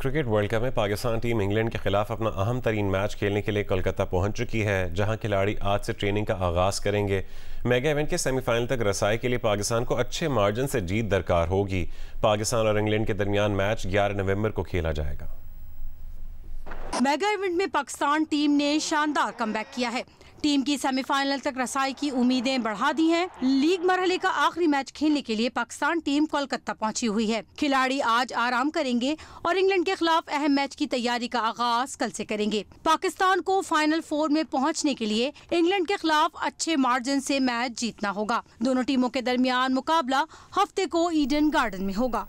Cricket world cup में Pakistan team England के खिलाफ अपना अहम तरीन मैच खेलने के लिए कोलकाता पहुंच चुकी है जहां खिलाड़ी आज से ट्रेनिंग का आगाज़ करेंगे मेगा इवेंट के सेमीफाइनल तक रसाई के लिए पाकिस्तान को अच्छे मार्जिन से जीत दरकार होगी पाकिस्तान और इंग्लैंड के दरमियान मैच ग्यारह नवम्बर को खेला जाएगा मेगा इवेंट में पाकिस्तान टीम ने शानदार कम किया है टीम की सेमीफाइनल तक रसाई की उम्मीदें बढ़ा दी हैं। लीग मरहले का आखिरी मैच खेलने के लिए पाकिस्तान टीम कोलकाता पहुंची हुई है खिलाड़ी आज आराम करेंगे और इंग्लैंड के खिलाफ अहम मैच की तैयारी का आगाज कल से करेंगे पाकिस्तान को फाइनल फोर में पहुंचने के लिए इंग्लैंड के खिलाफ अच्छे मार्जिन से मैच जीतना होगा दोनों टीमों के दरमियान मुकाबला हफ्ते को ईडन गार्डन में होगा